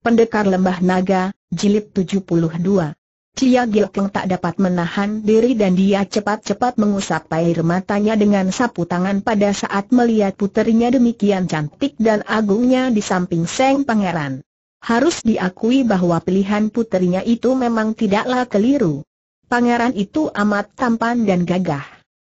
Pendekar Lembah Naga, Jilid 72 Cia Gilkeng tak dapat menahan diri dan dia cepat-cepat mengusap air matanya dengan sapu tangan pada saat melihat puterinya demikian cantik dan agungnya di samping Seng Pangeran. Harus diakui bahwa pilihan puterinya itu memang tidaklah keliru. Pangeran itu amat tampan dan gagah.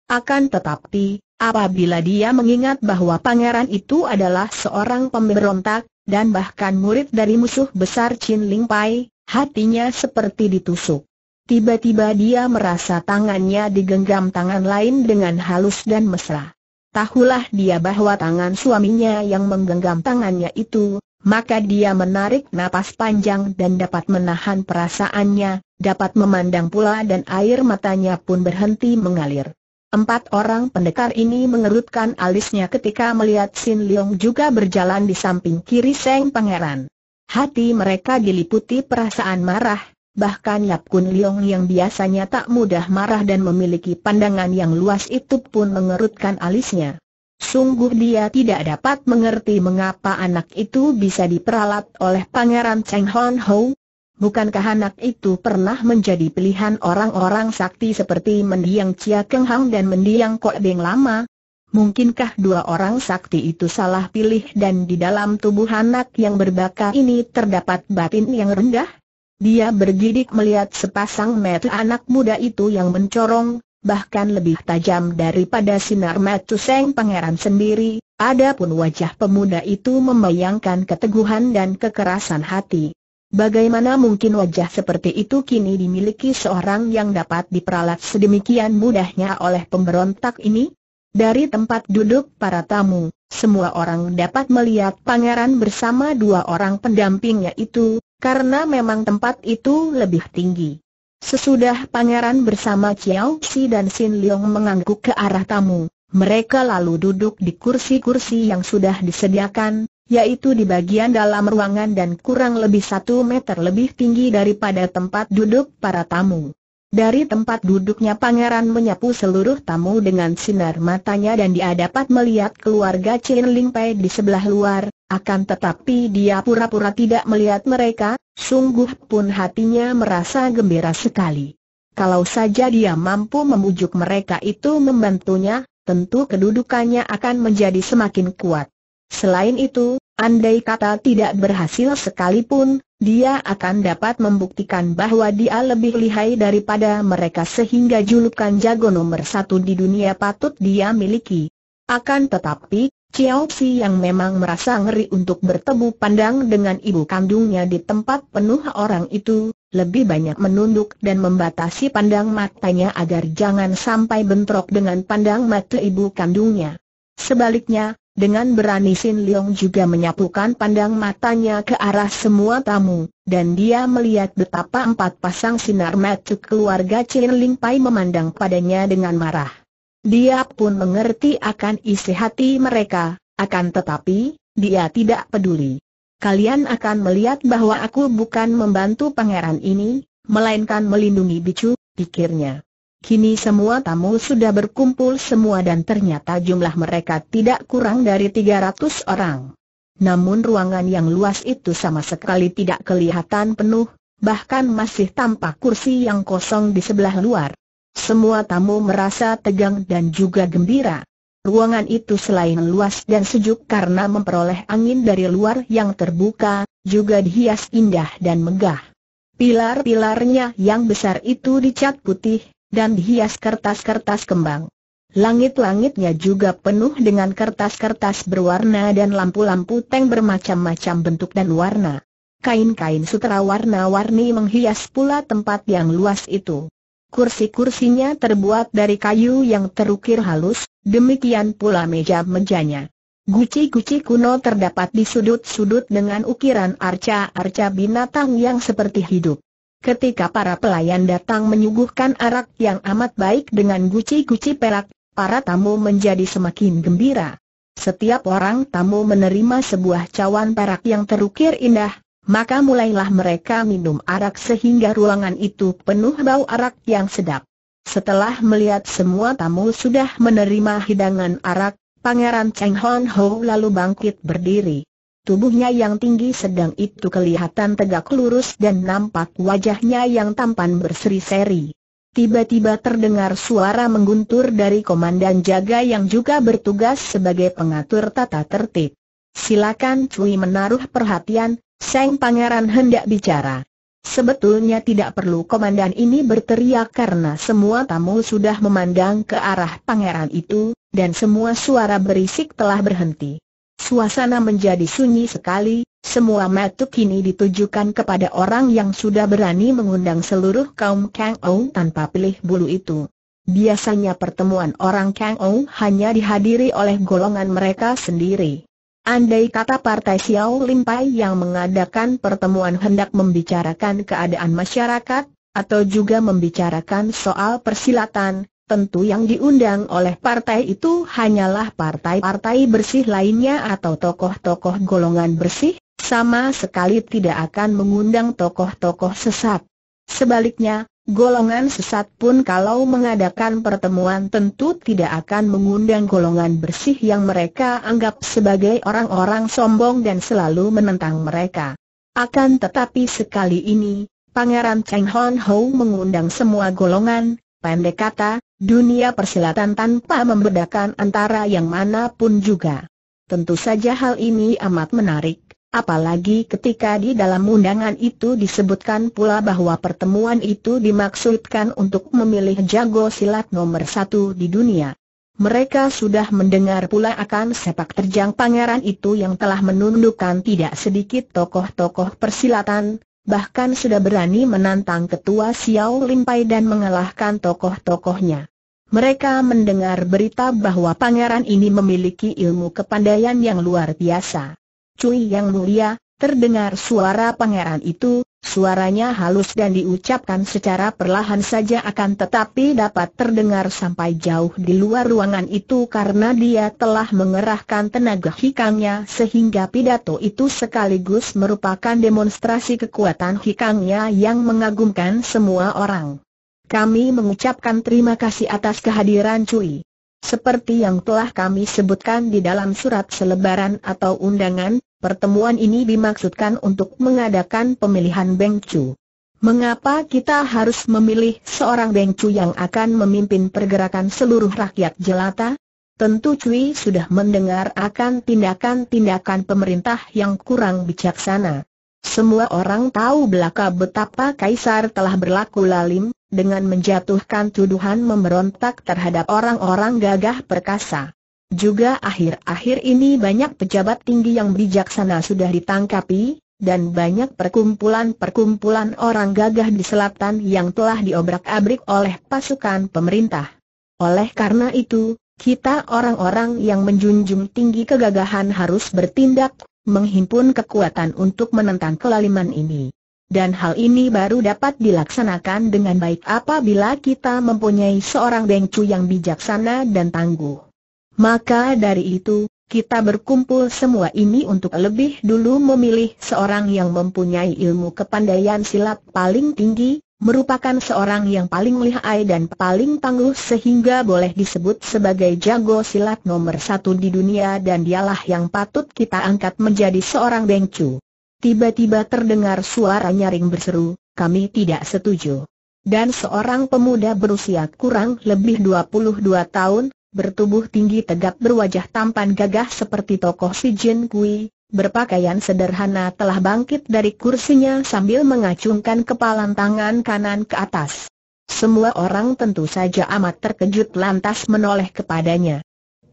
Akan tetapi, apabila dia mengingat bahwa pangeran itu adalah seorang pemberontak, dan bahkan murid dari musuh besar Chin Ling Pai, hatinya seperti ditusuk. Tiba-tiba dia merasa tangannya digenggam tangan lain dengan halus dan mesra. Tahulah dia bahwa tangan suaminya yang menggenggam tangannya itu, maka dia menarik napas panjang dan dapat menahan perasaannya, dapat memandang pula dan air matanya pun berhenti mengalir. Empat orang pendekar ini mengerutkan alisnya ketika melihat Sin Leong juga berjalan di samping kiri Seng Pangeran. Hati mereka diliputi perasaan marah, bahkan Yap Kun Leong yang biasanya tak mudah marah dan memiliki pandangan yang luas itu pun mengerutkan alisnya. Sungguh dia tidak dapat mengerti mengapa anak itu bisa diperalat oleh Pangeran Cheng Hon Ho, Bukankah anak itu pernah menjadi pilihan orang-orang sakti seperti mendiang Chia Keng Hang dan mendiang Kok Beng Lama? Mungkinkah dua orang sakti itu salah pilih dan di dalam tubuh anak yang berbakat ini terdapat batin yang rendah? Dia bergidik melihat sepasang mata anak muda itu yang mencorong, bahkan lebih tajam daripada sinar mata Seng Pangeran sendiri, adapun wajah pemuda itu membayangkan keteguhan dan kekerasan hati. Bagaimana mungkin wajah seperti itu kini dimiliki seorang yang dapat diperalat sedemikian mudahnya oleh pemberontak ini? Dari tempat duduk para tamu, semua orang dapat melihat pangeran bersama dua orang pendampingnya itu, karena memang tempat itu lebih tinggi. Sesudah pangeran bersama Chiao Si dan Sin Leong mengangguk ke arah tamu, mereka lalu duduk di kursi-kursi yang sudah disediakan, yaitu di bagian dalam ruangan dan kurang lebih satu meter lebih tinggi daripada tempat duduk para tamu. Dari tempat duduknya pangeran menyapu seluruh tamu dengan sinar matanya dan dia dapat melihat keluarga Chen Ling Pei di sebelah luar, akan tetapi dia pura-pura tidak melihat mereka, sungguh pun hatinya merasa gembira sekali. Kalau saja dia mampu memujuk mereka itu membantunya, tentu kedudukannya akan menjadi semakin kuat. Selain itu, andai kata tidak berhasil sekalipun, dia akan dapat membuktikan bahwa dia lebih lihai daripada mereka sehingga julukan jago nomor satu di dunia patut dia miliki. Akan tetapi, Chiao Tsi yang memang merasa ngeri untuk bertemu pandang dengan ibu kandungnya di tempat penuh orang itu, lebih banyak menunduk dan membatasi pandang matanya agar jangan sampai bentrok dengan pandang mata ibu kandungnya. Sebaliknya, dengan berani Sin Leong juga menyapukan pandang matanya ke arah semua tamu, dan dia melihat betapa empat pasang sinar mata keluarga Chin Ling Pai memandang padanya dengan marah. Dia pun mengerti akan isi hati mereka, akan tetapi, dia tidak peduli. Kalian akan melihat bahwa aku bukan membantu pangeran ini, melainkan melindungi bicu, pikirnya. Kini semua tamu sudah berkumpul semua dan ternyata jumlah mereka tidak kurang dari 300 orang. Namun ruangan yang luas itu sama sekali tidak kelihatan penuh, bahkan masih tampak kursi yang kosong di sebelah luar. Semua tamu merasa tegang dan juga gembira. Ruangan itu selain luas dan sejuk karena memperoleh angin dari luar yang terbuka, juga dihias indah dan megah. Pilar-pilarnya yang besar itu dicat putih, dan dihias kertas-kertas kembang. Langit-langitnya juga penuh dengan kertas-kertas berwarna dan lampu-lampu teng bermacam-macam bentuk dan warna. Kain-kain sutra warna-warni menghias pula tempat yang luas itu. Kursi-kursinya terbuat dari kayu yang terukir halus, demikian pula meja-mejanya. Guci-guci kuno terdapat di sudut-sudut dengan ukiran arca-arca binatang yang seperti hidup. Ketika para pelayan datang menyuguhkan arak yang amat baik dengan guci-guci perak, para tamu menjadi semakin gembira. Setiap orang tamu menerima sebuah cawan perak yang terukir indah, maka mulailah mereka minum arak sehingga ruangan itu penuh bau arak yang sedap. Setelah melihat semua tamu sudah menerima hidangan arak, Pangeran Cheng Hon Ho lalu bangkit berdiri. Tubuhnya yang tinggi sedang itu kelihatan tegak lurus dan nampak wajahnya yang tampan berseri-seri. Tiba-tiba terdengar suara mengguntur dari komandan jaga yang juga bertugas sebagai pengatur tata tertib. Silakan Cui menaruh perhatian, Seng Pangeran hendak bicara. Sebetulnya tidak perlu komandan ini berteriak karena semua tamu sudah memandang ke arah pangeran itu, dan semua suara berisik telah berhenti. Suasana menjadi sunyi sekali, semua mata kini ditujukan kepada orang yang sudah berani mengundang seluruh kaum Kang Ou tanpa pilih bulu itu. Biasanya pertemuan orang Kang Ou hanya dihadiri oleh golongan mereka sendiri. Andai kata Partai Xiao Limpai yang mengadakan pertemuan hendak membicarakan keadaan masyarakat, atau juga membicarakan soal persilatan, Tentu yang diundang oleh partai itu hanyalah partai-partai bersih lainnya atau tokoh-tokoh golongan bersih, sama sekali tidak akan mengundang tokoh-tokoh sesat. Sebaliknya, golongan sesat pun kalau mengadakan pertemuan tentu tidak akan mengundang golongan bersih yang mereka anggap sebagai orang-orang sombong dan selalu menentang mereka. Akan tetapi sekali ini, Pangeran Cheng Hon Ho mengundang semua golongan, Pendek kata, dunia persilatan tanpa membedakan antara yang mana pun juga. Tentu saja hal ini amat menarik, apalagi ketika di dalam undangan itu disebutkan pula bahwa pertemuan itu dimaksudkan untuk memilih jago silat nomor satu di dunia. Mereka sudah mendengar pula akan sepak terjang pangeran itu yang telah menundukkan tidak sedikit tokoh-tokoh persilatan, bahkan sudah berani menantang ketua Xiao Limpai dan mengalahkan tokoh-tokohnya. Mereka mendengar berita bahwa pangeran ini memiliki ilmu kepandaian yang luar biasa. Cui yang mulia, Terdengar suara pangeran itu, suaranya halus dan diucapkan secara perlahan saja akan tetapi dapat terdengar sampai jauh di luar ruangan itu karena dia telah mengerahkan tenaga hikangnya sehingga pidato itu sekaligus merupakan demonstrasi kekuatan hikangnya yang mengagumkan semua orang. Kami mengucapkan terima kasih atas kehadiran Cui. Seperti yang telah kami sebutkan di dalam surat selebaran atau undangan, pertemuan ini dimaksudkan untuk mengadakan pemilihan Chu. Mengapa kita harus memilih seorang Chu yang akan memimpin pergerakan seluruh rakyat jelata? Tentu Cui sudah mendengar akan tindakan-tindakan pemerintah yang kurang bijaksana. Semua orang tahu belaka betapa Kaisar telah berlaku lalim, dengan menjatuhkan tuduhan memberontak terhadap orang-orang gagah perkasa. Juga akhir-akhir ini banyak pejabat tinggi yang bijaksana sudah ditangkapi, dan banyak perkumpulan-perkumpulan orang gagah di selatan yang telah diobrak-abrik oleh pasukan pemerintah. Oleh karena itu, kita orang-orang yang menjunjung tinggi kegagahan harus bertindak, menghimpun kekuatan untuk menentang kelaliman ini. Dan hal ini baru dapat dilaksanakan dengan baik apabila kita mempunyai seorang Dengcu yang bijaksana dan tangguh. Maka dari itu, kita berkumpul semua ini untuk lebih dulu memilih seorang yang mempunyai ilmu kepandaian silat paling tinggi, merupakan seorang yang paling lihai dan paling tangguh sehingga boleh disebut sebagai jago silat nomor satu di dunia dan dialah yang patut kita angkat menjadi seorang bengcu. Tiba-tiba terdengar suara nyaring berseru, kami tidak setuju. Dan seorang pemuda berusia kurang lebih 22 tahun, bertubuh tinggi tegap berwajah tampan gagah seperti tokoh si Jin Kui, berpakaian sederhana telah bangkit dari kursinya sambil mengacungkan kepalan tangan kanan ke atas. Semua orang tentu saja amat terkejut lantas menoleh kepadanya.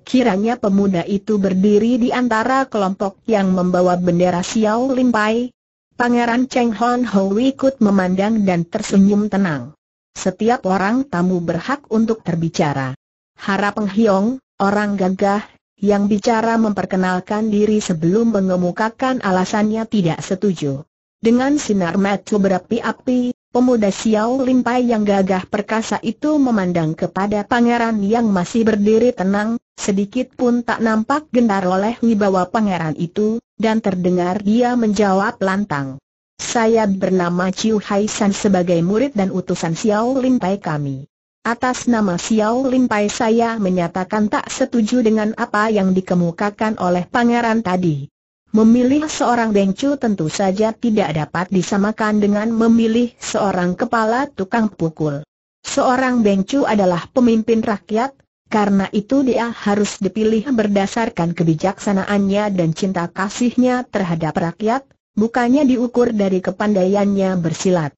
Kiranya pemuda itu berdiri di antara kelompok yang membawa bendera Xiao Limpai. Pangeran Cheng Hon Ho ikut memandang dan tersenyum tenang. Setiap orang tamu berhak untuk terbicara. Harap Penghiong, orang gagah, yang bicara memperkenalkan diri sebelum mengemukakan alasannya tidak setuju. Dengan sinar mata berapi-api, pemuda Xiao Limpai yang gagah perkasa itu memandang kepada pangeran yang masih berdiri tenang, sedikit pun tak nampak gentar oleh wibawa pangeran itu, dan terdengar dia menjawab lantang. Saya bernama Chiu Hai San sebagai murid dan utusan Xiao Limpai kami. Atas nama Xiao Pai saya menyatakan tak setuju dengan apa yang dikemukakan oleh pangeran tadi. Memilih seorang bengcu tentu saja tidak dapat disamakan dengan memilih seorang kepala tukang pukul. Seorang bengcu adalah pemimpin rakyat, karena itu dia harus dipilih berdasarkan kebijaksanaannya dan cinta kasihnya terhadap rakyat, bukannya diukur dari kepandaiannya bersilat.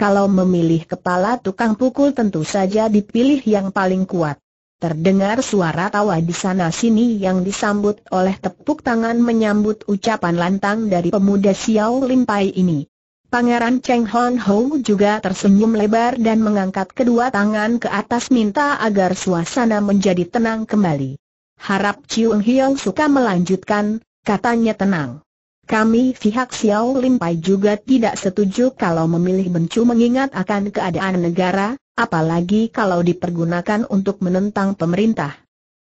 Kalau memilih kepala tukang pukul tentu saja dipilih yang paling kuat. Terdengar suara tawa di sana-sini yang disambut oleh tepuk tangan menyambut ucapan lantang dari pemuda Xiao Limpai ini. Pangeran Cheng Hon Ho juga tersenyum lebar dan mengangkat kedua tangan ke atas minta agar suasana menjadi tenang kembali. Harap Chiu Hiong suka melanjutkan, katanya tenang. Kami pihak Xiao Limpai juga tidak setuju kalau memilih bencu mengingat akan keadaan negara, apalagi kalau dipergunakan untuk menentang pemerintah.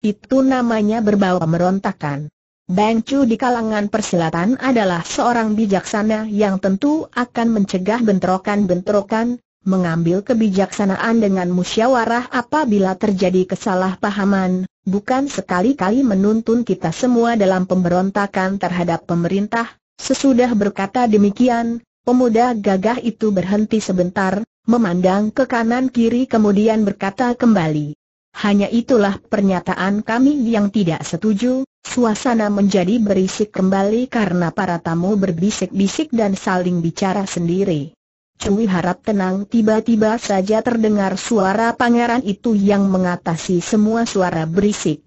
Itu namanya berbau merontakan. Bang Chu di kalangan persilatan adalah seorang bijaksana yang tentu akan mencegah bentrokan-bentrokan, mengambil kebijaksanaan dengan musyawarah apabila terjadi kesalahpahaman, bukan sekali-kali menuntun kita semua dalam pemberontakan terhadap pemerintah, Sesudah berkata demikian, pemuda gagah itu berhenti sebentar, memandang ke kanan kiri kemudian berkata kembali. Hanya itulah pernyataan kami yang tidak setuju, suasana menjadi berisik kembali karena para tamu berbisik-bisik dan saling bicara sendiri. Cui harap tenang tiba-tiba saja terdengar suara pangeran itu yang mengatasi semua suara berisik.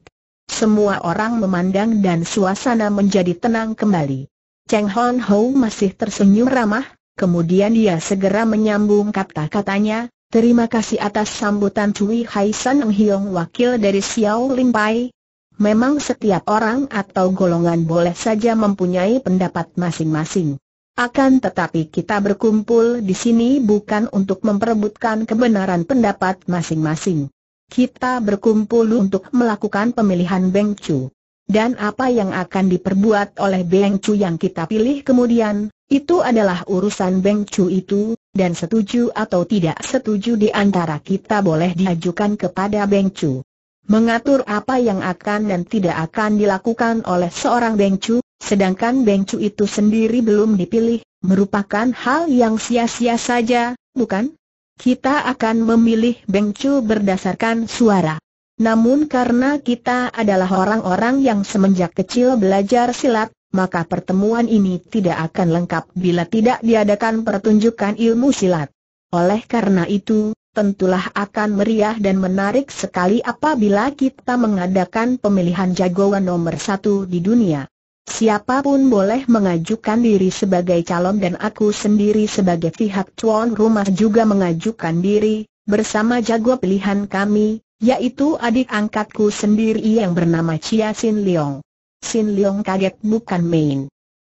Semua orang memandang dan suasana menjadi tenang kembali. Cheng Hon Ho masih tersenyum ramah, kemudian dia segera menyambung kata-katanya, terima kasih atas sambutan Cui Hai San Eng Hiong wakil dari Xiao Lim Pai. Memang setiap orang atau golongan boleh saja mempunyai pendapat masing-masing. Akan tetapi kita berkumpul di sini bukan untuk memperebutkan kebenaran pendapat masing-masing. Kita berkumpul untuk melakukan pemilihan Beng Chu. Dan apa yang akan diperbuat oleh Beng Chu yang kita pilih kemudian, itu adalah urusan Beng Chu itu, dan setuju atau tidak setuju di antara kita boleh diajukan kepada Beng Chu. Mengatur apa yang akan dan tidak akan dilakukan oleh seorang Beng Chu, sedangkan Beng Chu itu sendiri belum dipilih, merupakan hal yang sia-sia saja, bukan? Kita akan memilih Beng Chu berdasarkan suara. Namun karena kita adalah orang-orang yang semenjak kecil belajar silat, maka pertemuan ini tidak akan lengkap bila tidak diadakan pertunjukan ilmu silat. Oleh karena itu, tentulah akan meriah dan menarik sekali apabila kita mengadakan pemilihan jagoan nomor satu di dunia. Siapapun boleh mengajukan diri sebagai calon dan aku sendiri sebagai pihak tuan rumah juga mengajukan diri, bersama jago pilihan kami, yaitu adik angkatku sendiri yang bernama Chia Sin Leong. Sin Leong kaget bukan main.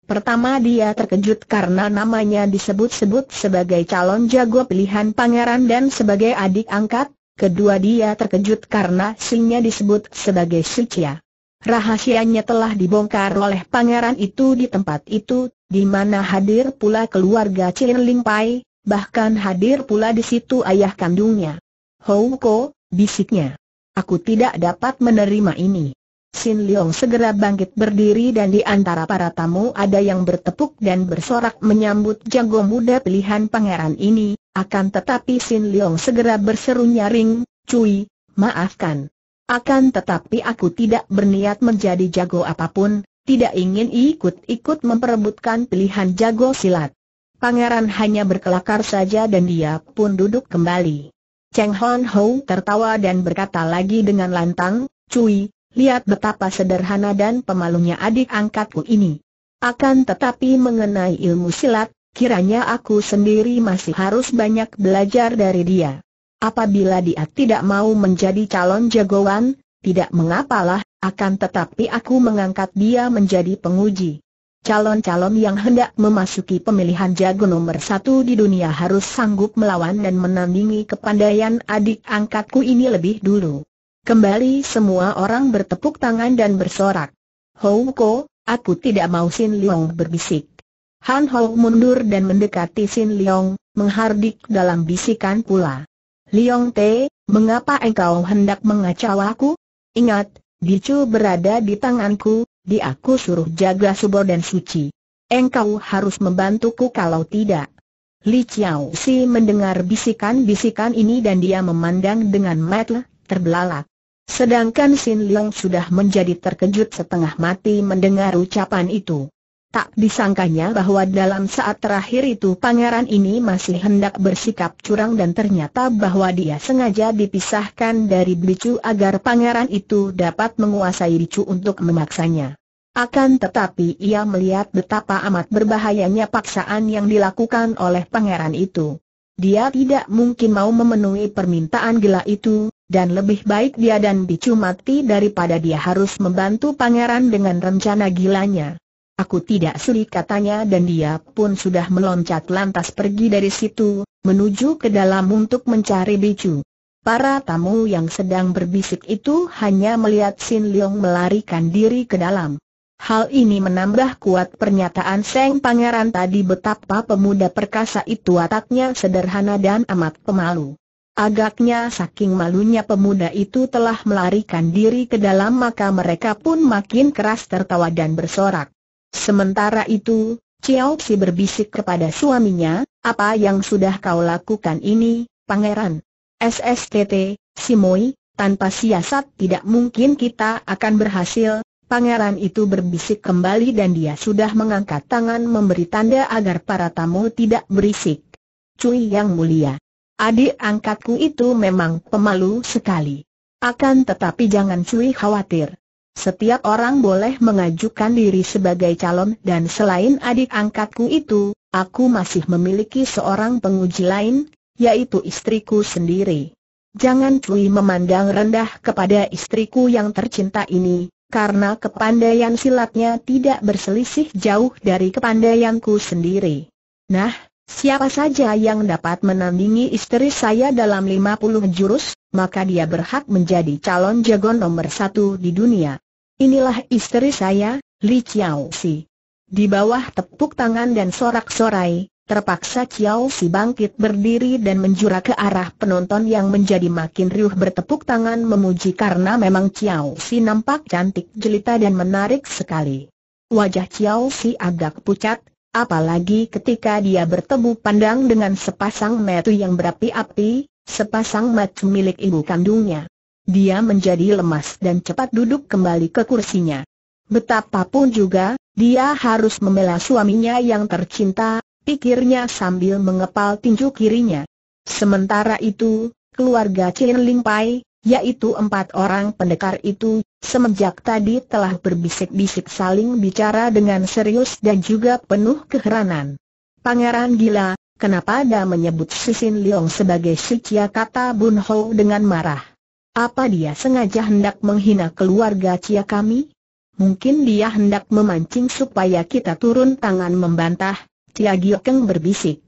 Pertama dia terkejut karena namanya disebut-sebut sebagai calon jago pilihan pangeran dan sebagai adik angkat, kedua dia terkejut karena sinnya disebut sebagai Sucia. Rahasianya telah dibongkar oleh pangeran itu di tempat itu, di mana hadir pula keluarga Chin Ling Pai, bahkan hadir pula di situ ayah kandungnya. Hou Ko, Bisiknya. Aku tidak dapat menerima ini. Sin Leong segera bangkit berdiri dan di antara para tamu ada yang bertepuk dan bersorak menyambut jago muda pilihan pangeran ini, akan tetapi Sin Leong segera berseru nyaring, Cui, maafkan. Akan tetapi aku tidak berniat menjadi jago apapun, tidak ingin ikut-ikut memperebutkan pilihan jago silat. Pangeran hanya berkelakar saja dan dia pun duduk kembali. Cheng Hon Ho tertawa dan berkata lagi dengan lantang, Cui, lihat betapa sederhana dan pemalunya adik angkatku ini. Akan tetapi mengenai ilmu silat, kiranya aku sendiri masih harus banyak belajar dari dia. Apabila dia tidak mau menjadi calon jagoan, tidak mengapalah, akan tetapi aku mengangkat dia menjadi penguji. Calon-calon yang hendak memasuki pemilihan jago nomor satu di dunia harus sanggup melawan dan menandingi kepandaian adik angkatku ini lebih dulu. Kembali semua orang bertepuk tangan dan bersorak. Hou Ko, aku tidak mau Sin Leong berbisik. Han Hou mundur dan mendekati Sin Leong, menghardik dalam bisikan pula. Leong Te, mengapa engkau hendak mengacau aku? Ingat, Bicu berada di tanganku, di aku suruh jaga subor dan suci. Engkau harus membantuku kalau tidak. Li Chiao Si mendengar bisikan-bisikan ini dan dia memandang dengan mata terbelalak. Sedangkan Sin Leong sudah menjadi terkejut setengah mati mendengar ucapan itu. Tak disangkanya bahwa dalam saat terakhir itu pangeran ini masih hendak bersikap curang dan ternyata bahwa dia sengaja dipisahkan dari Bicu agar pangeran itu dapat menguasai Bicu untuk memaksanya. Akan tetapi ia melihat betapa amat berbahayanya paksaan yang dilakukan oleh pangeran itu. Dia tidak mungkin mau memenuhi permintaan gila itu, dan lebih baik dia dan Bicu mati daripada dia harus membantu pangeran dengan rencana gilanya. Aku tidak seli katanya dan dia pun sudah meloncat lantas pergi dari situ, menuju ke dalam untuk mencari bicu. Para tamu yang sedang berbisik itu hanya melihat Sin Leong melarikan diri ke dalam. Hal ini menambah kuat pernyataan Seng Pangeran tadi betapa pemuda perkasa itu ataknya sederhana dan amat pemalu. Agaknya saking malunya pemuda itu telah melarikan diri ke dalam maka mereka pun makin keras tertawa dan bersorak. Sementara itu, Xiaoxi berbisik kepada suaminya, apa yang sudah kau lakukan ini, pangeran? SSTT, Moi, tanpa siasat tidak mungkin kita akan berhasil, Pangeran itu berbisik kembali dan dia sudah mengangkat tangan memberi tanda agar para tamu tidak berisik. Cui yang mulia. Adik angkatku itu memang pemalu sekali. Akan tetapi jangan Cui khawatir. Setiap orang boleh mengajukan diri sebagai calon dan selain adik angkatku itu, aku masih memiliki seorang penguji lain, yaitu istriku sendiri. Jangan cuy memandang rendah kepada istriku yang tercinta ini, karena kepandaian silatnya tidak berselisih jauh dari kepandaianku sendiri. Nah, siapa saja yang dapat menandingi istri saya dalam 50 jurus, maka dia berhak menjadi calon jago nomor satu di dunia. Inilah istri saya, Li Chiao Si. Di bawah tepuk tangan dan sorak-sorai, terpaksa Chiao Si bangkit berdiri dan menjura ke arah penonton yang menjadi makin riuh bertepuk tangan memuji karena memang Chiao Si nampak cantik jelita dan menarik sekali. Wajah Chiao Si agak pucat, apalagi ketika dia bertemu pandang dengan sepasang metu yang berapi-api, sepasang mata milik ibu kandungnya. Dia menjadi lemas dan cepat duduk kembali ke kursinya. Betapapun juga, dia harus membela suaminya yang tercinta, pikirnya sambil mengepal tinju kirinya. Sementara itu, keluarga Chin Ling Pai, yaitu empat orang pendekar itu, semenjak tadi telah berbisik-bisik saling bicara dengan serius dan juga penuh keheranan. Pangeran gila, kenapa dia menyebut Sisin Leong sebagai Sicia kata Bun Ho dengan marah? Apa dia sengaja hendak menghina keluarga Cia kami? Mungkin dia hendak memancing supaya kita turun tangan membantah, Cia Giokeng berbisik.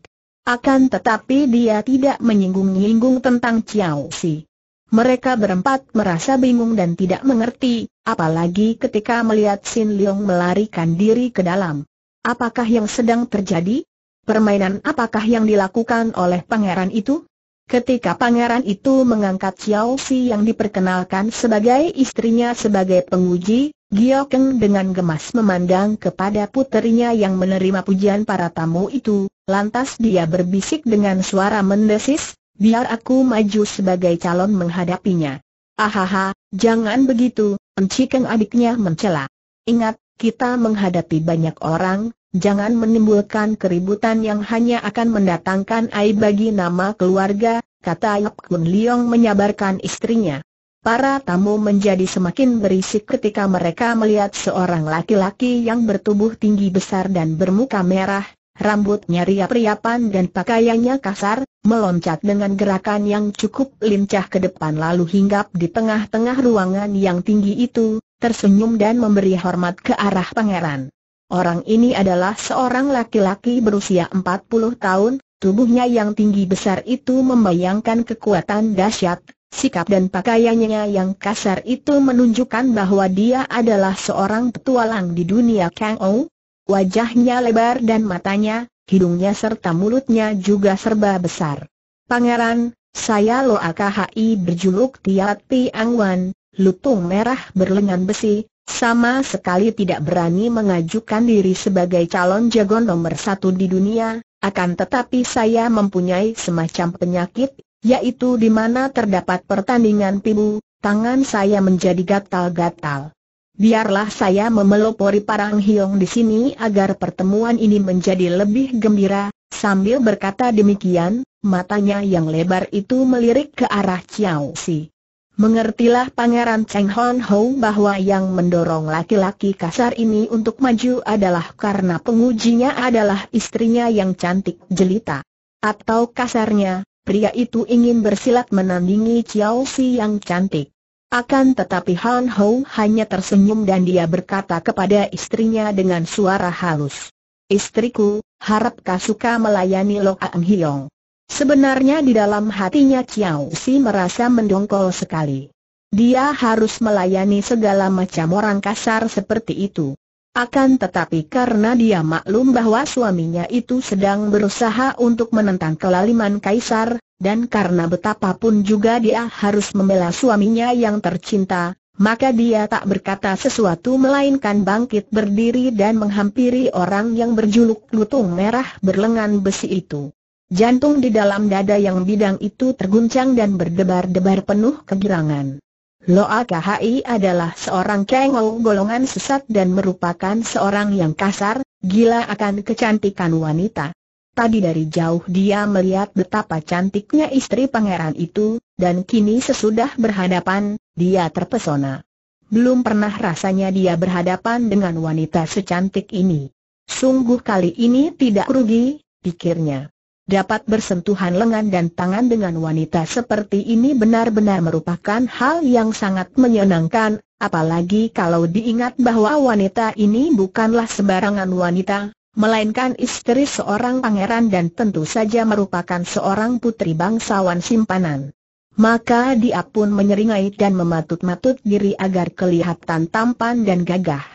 Akan tetapi dia tidak menyinggung-nyinggung tentang Ciao Si. Mereka berempat merasa bingung dan tidak mengerti, apalagi ketika melihat Sin Leong melarikan diri ke dalam. Apakah yang sedang terjadi? Permainan apakah yang dilakukan oleh pangeran itu? Ketika pangeran itu mengangkat Xiao Si yang diperkenalkan sebagai istrinya sebagai penguji, Gio Keng dengan gemas memandang kepada puterinya yang menerima pujian para tamu itu, lantas dia berbisik dengan suara mendesis, biar aku maju sebagai calon menghadapinya. Ahaha, jangan begitu, Enci Keng adiknya mencela. Ingat, kita menghadapi banyak orang, Jangan menimbulkan keributan yang hanya akan mendatangkan aib bagi nama keluarga, kata Yap Kun Liong menyabarkan istrinya. Para tamu menjadi semakin berisik ketika mereka melihat seorang laki-laki yang bertubuh tinggi besar dan bermuka merah, rambutnya riap-riapan dan pakaiannya kasar, meloncat dengan gerakan yang cukup lincah ke depan lalu hinggap di tengah-tengah ruangan yang tinggi itu, tersenyum dan memberi hormat ke arah pangeran. Orang ini adalah seorang laki-laki berusia 40 tahun, tubuhnya yang tinggi besar itu membayangkan kekuatan dahsyat, sikap dan pakaiannya yang kasar itu menunjukkan bahwa dia adalah seorang petualang di dunia Kang Ou. Wajahnya lebar dan matanya, hidungnya serta mulutnya juga serba besar. Pangeran, saya Lo AKHI berjuluk Tiat Wan, lutung merah berlengan besi, sama sekali tidak berani mengajukan diri sebagai calon jagon nomor satu di dunia, akan tetapi saya mempunyai semacam penyakit, yaitu di mana terdapat pertandingan pibu, tangan saya menjadi gatal-gatal. Biarlah saya memelopori parang hiong di sini agar pertemuan ini menjadi lebih gembira, sambil berkata demikian, matanya yang lebar itu melirik ke arah Chiao Si. Mengertilah Pangeran Cheng Hon Ho bahwa yang mendorong laki-laki kasar ini untuk maju adalah karena pengujinya adalah istrinya yang cantik jelita. Atau kasarnya, pria itu ingin bersilat menandingi Chiao Si yang cantik. Akan tetapi Han Ho hanya tersenyum dan dia berkata kepada istrinya dengan suara halus. Istriku, harap kau suka melayani Lo Ang Hiong. Sebenarnya di dalam hatinya Chiao Si merasa mendongkol sekali. Dia harus melayani segala macam orang kasar seperti itu. Akan tetapi karena dia maklum bahwa suaminya itu sedang berusaha untuk menentang kelaliman kaisar, dan karena betapapun juga dia harus membela suaminya yang tercinta, maka dia tak berkata sesuatu melainkan bangkit berdiri dan menghampiri orang yang berjuluk lutung merah berlengan besi itu. Jantung di dalam dada yang bidang itu terguncang dan berdebar-debar penuh kegirangan. Loa KHI adalah seorang kengol golongan sesat dan merupakan seorang yang kasar, gila akan kecantikan wanita. Tadi dari jauh dia melihat betapa cantiknya istri pangeran itu, dan kini sesudah berhadapan, dia terpesona. Belum pernah rasanya dia berhadapan dengan wanita secantik ini. Sungguh kali ini tidak rugi, pikirnya. Dapat bersentuhan lengan dan tangan dengan wanita seperti ini benar-benar merupakan hal yang sangat menyenangkan, apalagi kalau diingat bahwa wanita ini bukanlah sembarangan wanita, melainkan istri seorang pangeran dan tentu saja merupakan seorang putri bangsawan simpanan. Maka dia pun menyeringai dan mematut-matut diri agar kelihatan tampan dan gagah.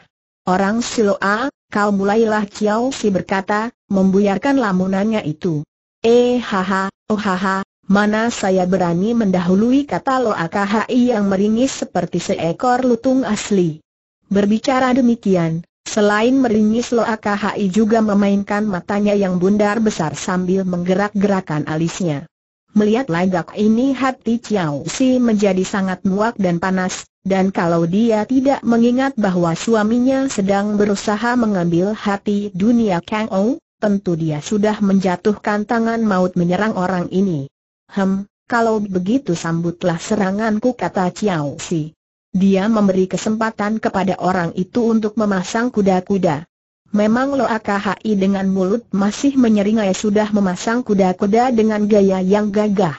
Orang Siloa, kau mulailah Chiao Si berkata, membuyarkan lamunannya itu. Eh haha, oh haha, mana saya berani mendahului kata Loakahai yang meringis seperti seekor lutung asli. Berbicara demikian, Selain meringis Loakahai juga memainkan matanya yang bundar besar sambil menggerak-gerakan alisnya. Melihat lagak ini hati Chiao Si menjadi sangat muak dan panas, dan kalau dia tidak mengingat bahwa suaminya sedang berusaha mengambil hati dunia Kang Ou, tentu dia sudah menjatuhkan tangan maut menyerang orang ini. Hem, kalau begitu sambutlah seranganku kata Chiao Si. Dia memberi kesempatan kepada orang itu untuk memasang kuda-kuda. Memang Lo Akahi dengan mulut masih menyeringai sudah memasang kuda-kuda dengan gaya yang gagah.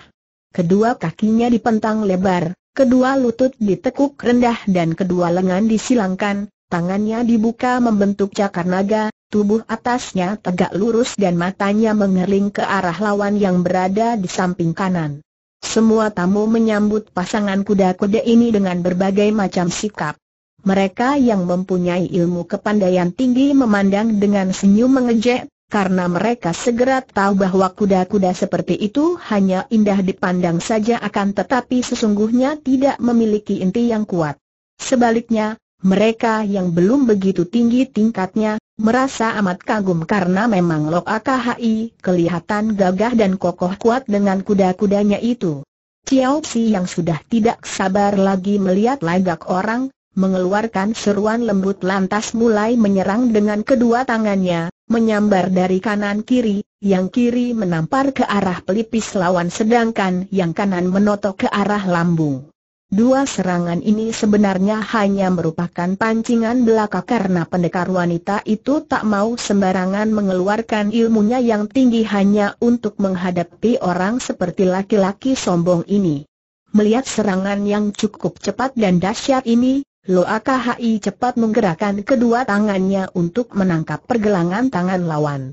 Kedua kakinya dipentang lebar, kedua lutut ditekuk rendah dan kedua lengan disilangkan, tangannya dibuka membentuk cakar naga, tubuh atasnya tegak lurus dan matanya mengering ke arah lawan yang berada di samping kanan. Semua tamu menyambut pasangan kuda-kuda ini dengan berbagai macam sikap. Mereka yang mempunyai ilmu kepandaian tinggi memandang dengan senyum mengejek, karena mereka segera tahu bahwa kuda-kuda seperti itu hanya indah dipandang saja akan tetapi sesungguhnya tidak memiliki inti yang kuat. Sebaliknya, mereka yang belum begitu tinggi tingkatnya, merasa amat kagum karena memang Lok AKHI kelihatan gagah dan kokoh kuat dengan kuda-kudanya itu. Chiao yang sudah tidak sabar lagi melihat lagak orang, mengeluarkan seruan lembut lantas mulai menyerang dengan kedua tangannya, menyambar dari kanan kiri, yang kiri menampar ke arah pelipis lawan sedangkan yang kanan menotok ke arah lambung. Dua serangan ini sebenarnya hanya merupakan pancingan belaka karena pendekar wanita itu tak mau sembarangan mengeluarkan ilmunya yang tinggi hanya untuk menghadapi orang seperti laki-laki sombong ini. Melihat serangan yang cukup cepat dan dahsyat ini, Loa KHI cepat menggerakkan kedua tangannya untuk menangkap pergelangan tangan lawan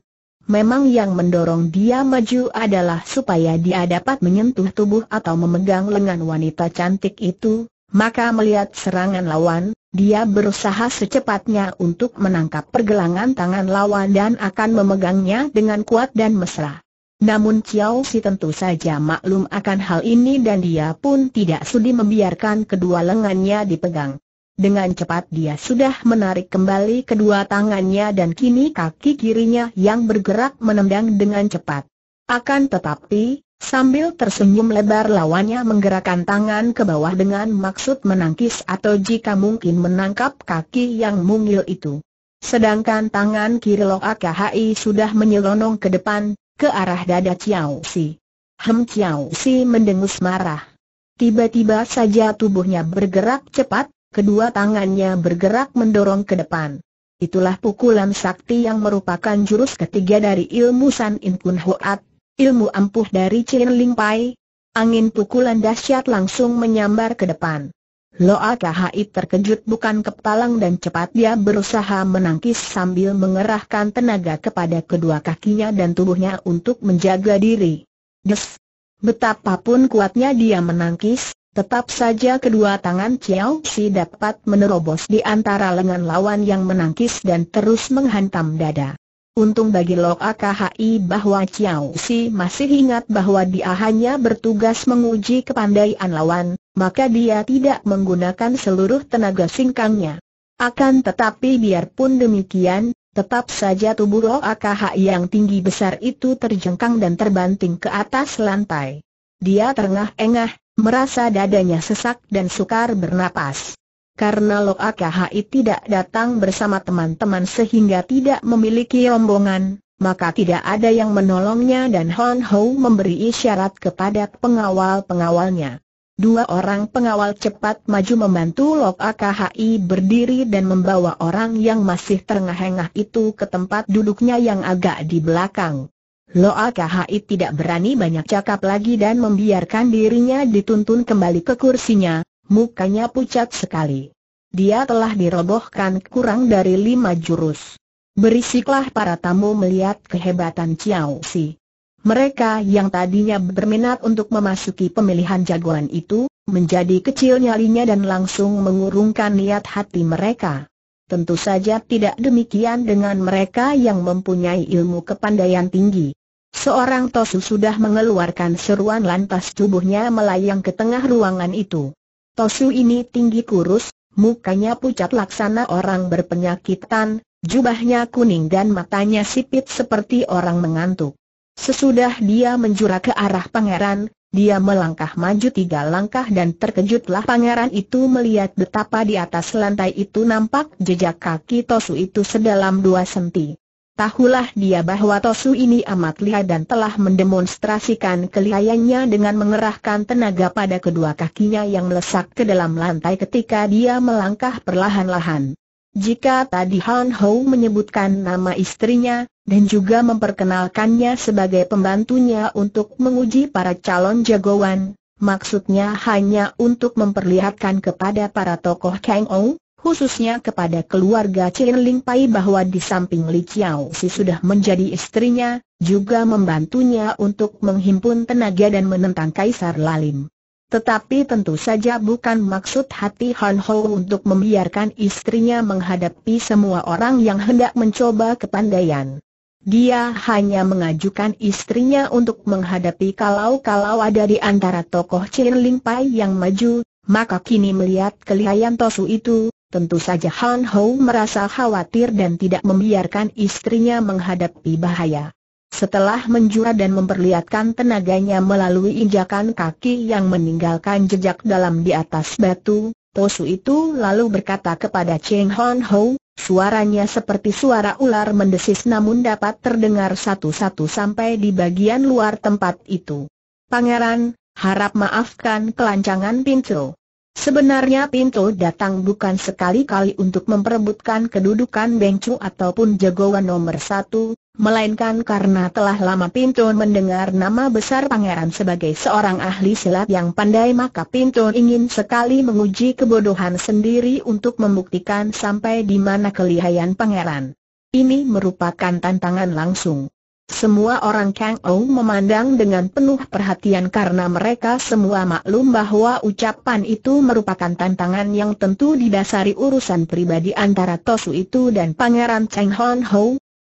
memang yang mendorong dia maju adalah supaya dia dapat menyentuh tubuh atau memegang lengan wanita cantik itu, maka melihat serangan lawan, dia berusaha secepatnya untuk menangkap pergelangan tangan lawan dan akan memegangnya dengan kuat dan mesra. Namun Chiao Si tentu saja maklum akan hal ini dan dia pun tidak sudi membiarkan kedua lengannya dipegang. Dengan cepat dia sudah menarik kembali kedua tangannya dan kini kaki kirinya yang bergerak menendang dengan cepat. Akan tetapi, sambil tersenyum lebar lawannya menggerakkan tangan ke bawah dengan maksud menangkis atau jika mungkin menangkap kaki yang mungil itu. Sedangkan tangan kiri Lo AKHI sudah menyelonong ke depan, ke arah dada Chiao Si. Hem Chiao Si mendengus marah. Tiba-tiba saja tubuhnya bergerak cepat, kedua tangannya bergerak mendorong ke depan. Itulah pukulan sakti yang merupakan jurus ketiga dari ilmu San In Kun Hoat, ilmu ampuh dari Chin Ling Pai. Angin pukulan dahsyat langsung menyambar ke depan. Loa Kahai terkejut bukan kepalang dan cepat dia berusaha menangkis sambil mengerahkan tenaga kepada kedua kakinya dan tubuhnya untuk menjaga diri. Des! Betapapun kuatnya dia menangkis, Tetap saja kedua tangan Chiao Si dapat menerobos di antara lengan lawan yang menangkis dan terus menghantam dada. Untung bagi Lok AKHI bahwa Chiao Si masih ingat bahwa dia hanya bertugas menguji kepandaian lawan, maka dia tidak menggunakan seluruh tenaga singkangnya. Akan tetapi biarpun demikian, tetap saja tubuh Lok AKHI yang tinggi besar itu terjengkang dan terbanting ke atas lantai. Dia terengah-engah, merasa dadanya sesak dan sukar bernapas. Karena Lok Akahi tidak datang bersama teman-teman sehingga tidak memiliki rombongan, maka tidak ada yang menolongnya dan Hon Ho memberi isyarat kepada pengawal-pengawalnya. Dua orang pengawal cepat maju membantu Lok Akahi berdiri dan membawa orang yang masih terengah-engah itu ke tempat duduknya yang agak di belakang. Loa Kahai tidak berani banyak cakap lagi dan membiarkan dirinya dituntun kembali ke kursinya, mukanya pucat sekali. Dia telah dirobohkan kurang dari lima jurus. Berisiklah para tamu melihat kehebatan Chiao Si. Mereka yang tadinya berminat untuk memasuki pemilihan jagoan itu, menjadi kecil nyalinya dan langsung mengurungkan niat hati mereka. Tentu saja tidak demikian dengan mereka yang mempunyai ilmu kepandaian tinggi. Seorang Tosu sudah mengeluarkan seruan lantas tubuhnya melayang ke tengah ruangan itu. Tosu ini tinggi kurus, mukanya pucat laksana orang berpenyakitan, jubahnya kuning dan matanya sipit seperti orang mengantuk. Sesudah dia menjura ke arah pangeran, dia melangkah maju tiga langkah dan terkejutlah pangeran itu melihat betapa di atas lantai itu nampak jejak kaki Tosu itu sedalam dua senti. Tahulah dia bahwa Tosu ini amat lihai dan telah mendemonstrasikan kelihayannya dengan mengerahkan tenaga pada kedua kakinya yang melesak ke dalam lantai ketika dia melangkah perlahan-lahan. Jika tadi Han Hou menyebutkan nama istrinya, dan juga memperkenalkannya sebagai pembantunya untuk menguji para calon jagoan, maksudnya hanya untuk memperlihatkan kepada para tokoh Kang Ou, khususnya kepada keluarga Chen Ling Pai bahwa di samping Li Chiao Si sudah menjadi istrinya, juga membantunya untuk menghimpun tenaga dan menentang Kaisar Lalim. Tetapi tentu saja bukan maksud hati Han Ho untuk membiarkan istrinya menghadapi semua orang yang hendak mencoba kepandaian. Dia hanya mengajukan istrinya untuk menghadapi kalau-kalau ada di antara tokoh Chen Ling Pai yang maju, maka kini melihat kelihayan Tosu itu, Tentu saja Han Ho merasa khawatir dan tidak membiarkan istrinya menghadapi bahaya. Setelah menjura dan memperlihatkan tenaganya melalui injakan kaki yang meninggalkan jejak dalam di atas batu, Tosu itu lalu berkata kepada Cheng Han Ho, suaranya seperti suara ular mendesis namun dapat terdengar satu-satu sampai di bagian luar tempat itu. Pangeran, harap maafkan kelancangan pintu. Sebenarnya Pinto datang bukan sekali-kali untuk memperebutkan kedudukan Bengcu ataupun jagoan nomor satu, melainkan karena telah lama Pinto mendengar nama besar pangeran sebagai seorang ahli silat yang pandai maka Pinto ingin sekali menguji kebodohan sendiri untuk membuktikan sampai di mana kelihayan pangeran. Ini merupakan tantangan langsung. Semua orang Kang Ou memandang dengan penuh perhatian karena mereka semua maklum bahwa ucapan itu merupakan tantangan yang tentu didasari urusan pribadi antara Tosu itu dan Pangeran Cheng Hon Ho.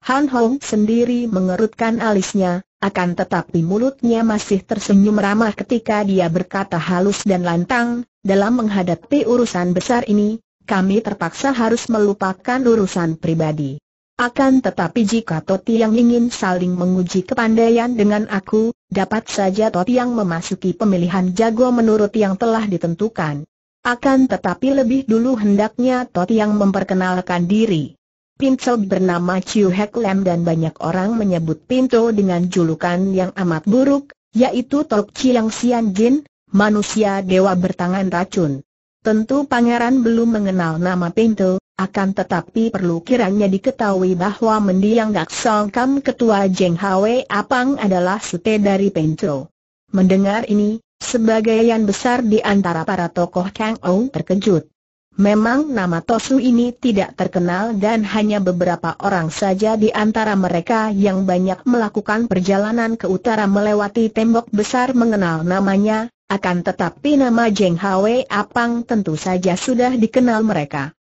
Han Hong sendiri mengerutkan alisnya, akan tetapi mulutnya masih tersenyum ramah ketika dia berkata halus dan lantang, dalam menghadapi urusan besar ini, kami terpaksa harus melupakan urusan pribadi. Akan tetapi jika Toti yang ingin saling menguji kepandaian dengan aku, dapat saja Toti yang memasuki pemilihan jago menurut yang telah ditentukan. Akan tetapi lebih dulu hendaknya Toti yang memperkenalkan diri. Pincel bernama Chiu Hek Lam dan banyak orang menyebut Pinto dengan julukan yang amat buruk, yaitu Tok Chiang Sian Jin, manusia dewa bertangan racun. Tentu pangeran belum mengenal nama Pinto, akan tetapi perlu kiranya diketahui bahwa mendiang Gak Songkam ketua Jeng Hwe Apang adalah sute dari Pinto. Mendengar ini, sebagian besar di antara para tokoh Kang Ou terkejut. Memang nama Tosu ini tidak terkenal dan hanya beberapa orang saja di antara mereka yang banyak melakukan perjalanan ke utara melewati tembok besar mengenal namanya, akan tetapi nama Jeng Hwe Apang tentu saja sudah dikenal mereka.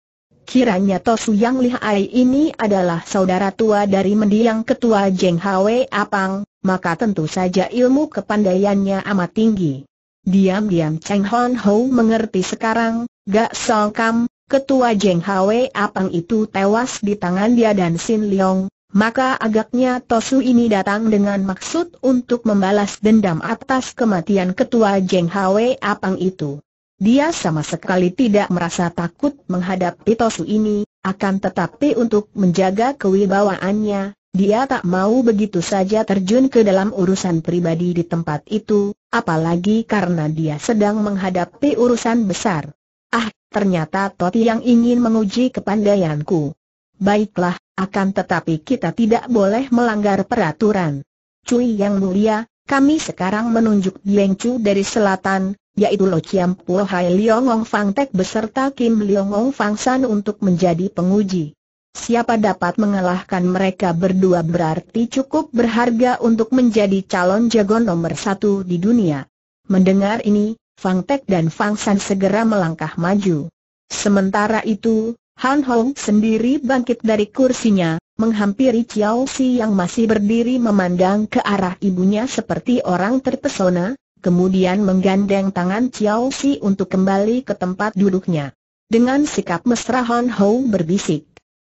Kiranya Tosu Yang Lihai ini adalah saudara tua dari mendiang ketua Jeng Hwe Apang, maka tentu saja ilmu kepandaiannya amat tinggi. Diam-diam Cheng Hon Ho mengerti sekarang, Gak Song Kam, ketua Jeng Hwe Apang itu tewas di tangan dia dan Sin Leong, maka agaknya Tosu ini datang dengan maksud untuk membalas dendam atas kematian ketua Jeng Hwe Apang itu. Dia sama sekali tidak merasa takut menghadapi Tosu ini, akan tetapi untuk menjaga kewibawaannya, dia tak mau begitu saja terjun ke dalam urusan pribadi di tempat itu, apalagi karena dia sedang menghadapi urusan besar. Ah, ternyata Toti yang ingin menguji kepandaianku. Baiklah, akan tetapi kita tidak boleh melanggar peraturan. Cui yang mulia, kami sekarang menunjuk Dieng Chu dari selatan, yaitu Lo Chiam Po Hai Leongong Fang Tek beserta Kim Leongong Fang San untuk menjadi penguji. Siapa dapat mengalahkan mereka berdua berarti cukup berharga untuk menjadi calon jago nomor satu di dunia. Mendengar ini, Fang Tek dan Fang San segera melangkah maju. Sementara itu, Han Hong sendiri bangkit dari kursinya, menghampiri Chiao Si yang masih berdiri memandang ke arah ibunya seperti orang terpesona, kemudian menggandeng tangan Chiao Si untuk kembali ke tempat duduknya. Dengan sikap mesra Han Hong berbisik,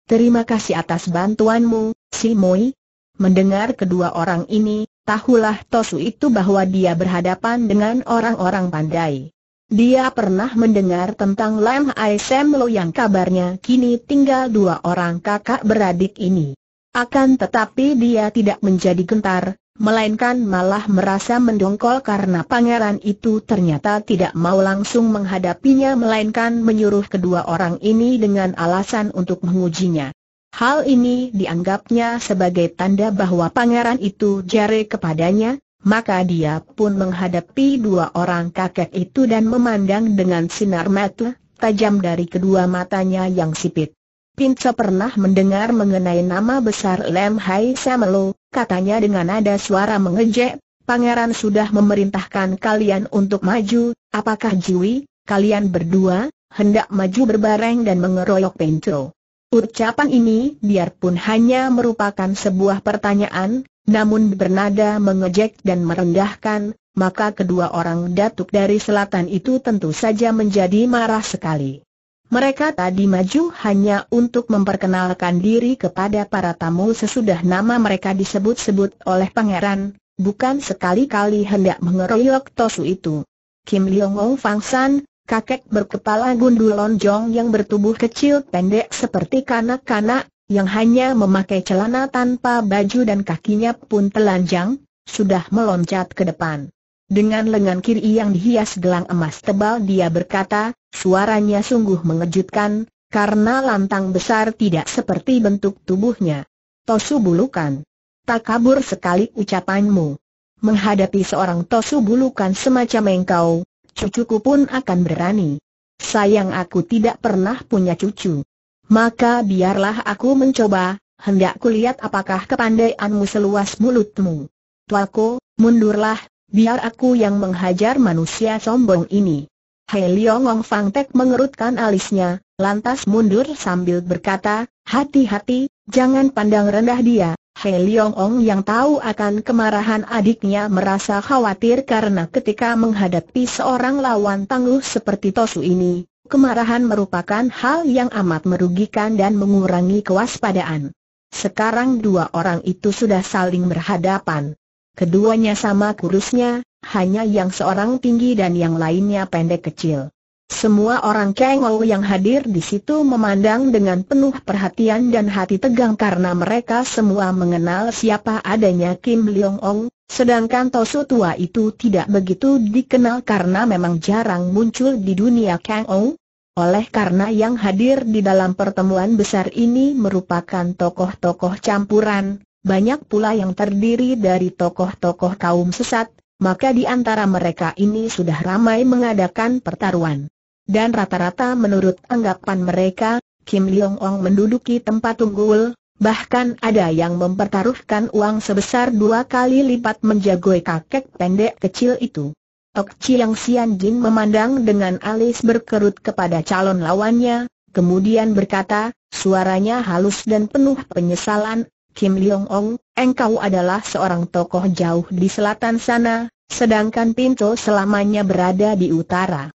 Terima kasih atas bantuanmu, Si Moi. Mendengar kedua orang ini, tahulah Tosu itu bahwa dia berhadapan dengan orang-orang pandai. Dia pernah mendengar tentang Lam Ai Sam Lo yang kabarnya kini tinggal dua orang kakak beradik ini. Akan tetapi dia tidak menjadi gentar, melainkan malah merasa mendongkol karena pangeran itu ternyata tidak mau langsung menghadapinya melainkan menyuruh kedua orang ini dengan alasan untuk mengujinya. Hal ini dianggapnya sebagai tanda bahwa pangeran itu jare kepadanya, maka dia pun menghadapi dua orang kakek itu dan memandang dengan sinar mata, tajam dari kedua matanya yang sipit. Pinca pernah mendengar mengenai nama besar Lem Hai Samelo, katanya dengan nada suara mengejek, Pangeran sudah memerintahkan kalian untuk maju, apakah Jiwi, kalian berdua, hendak maju berbareng dan mengeroyok Penco? Ucapan ini biarpun hanya merupakan sebuah pertanyaan, namun bernada mengejek dan merendahkan, maka kedua orang datuk dari selatan itu tentu saja menjadi marah sekali. Mereka tadi maju hanya untuk memperkenalkan diri kepada para tamu sesudah nama mereka disebut-sebut oleh pangeran, bukan sekali-kali hendak mengeroyok Tosu itu. Kim Leong Ong Fang San, kakek berkepala gundul lonjong yang bertubuh kecil pendek seperti kanak-kanak, yang hanya memakai celana tanpa baju dan kakinya pun telanjang, sudah meloncat ke depan. Dengan lengan kiri yang dihias gelang emas tebal dia berkata, suaranya sungguh mengejutkan, karena lantang besar tidak seperti bentuk tubuhnya. Tosu bulukan. Tak kabur sekali ucapanmu. Menghadapi seorang tosu bulukan semacam engkau, cucuku pun akan berani. Sayang aku tidak pernah punya cucu. Maka biarlah aku mencoba, hendak kulihat apakah kepandaianmu seluas mulutmu. Tuaku, mundurlah, biar aku yang menghajar manusia sombong ini. Hei Liongong Fang Tek mengerutkan alisnya, lantas mundur sambil berkata, hati-hati, jangan pandang rendah dia, Hei Leong Ong yang tahu akan kemarahan adiknya merasa khawatir karena ketika menghadapi seorang lawan tangguh seperti Tosu ini, kemarahan merupakan hal yang amat merugikan dan mengurangi kewaspadaan. Sekarang dua orang itu sudah saling berhadapan. Keduanya sama kurusnya, hanya yang seorang tinggi dan yang lainnya pendek kecil. Semua orang Kengou yang hadir di situ memandang dengan penuh perhatian dan hati tegang karena mereka semua mengenal siapa adanya Kim Leong Ong, sedangkan Tosu tua itu tidak begitu dikenal karena memang jarang muncul di dunia Kengou, oleh karena yang hadir di dalam pertemuan besar ini merupakan tokoh-tokoh campuran, banyak pula yang terdiri dari tokoh-tokoh kaum sesat, maka di antara mereka ini sudah ramai mengadakan pertaruhan. Dan rata-rata menurut anggapan mereka, Kim Leong Ong menduduki tempat tunggul, bahkan ada yang mempertaruhkan uang sebesar dua kali lipat menjagoi kakek pendek kecil itu. Tok Chiang Sian Jin memandang dengan alis berkerut kepada calon lawannya, kemudian berkata, suaranya halus dan penuh penyesalan, Kim Leong Ong, engkau adalah seorang tokoh jauh di selatan sana, sedangkan pintu selamanya berada di utara.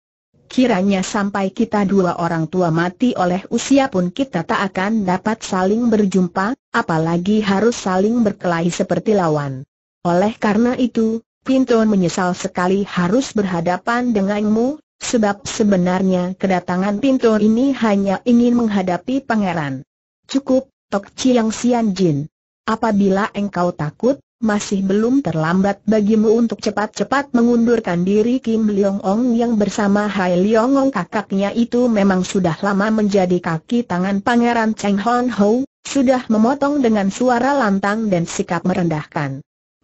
Kiranya sampai kita dua orang tua mati oleh usia pun kita tak akan dapat saling berjumpa, apalagi harus saling berkelahi seperti lawan. Oleh karena itu, Pinton menyesal sekali harus berhadapan denganmu, sebab sebenarnya kedatangan Pinton ini hanya ingin menghadapi pangeran. Cukup, Tok Chiang Sian Jin. Apabila engkau takut, masih belum terlambat bagimu untuk cepat-cepat mengundurkan diri Kim Leong Ong yang bersama Hai Leong Ong kakaknya itu memang sudah lama menjadi kaki tangan Pangeran Cheng Hon Ho, sudah memotong dengan suara lantang dan sikap merendahkan.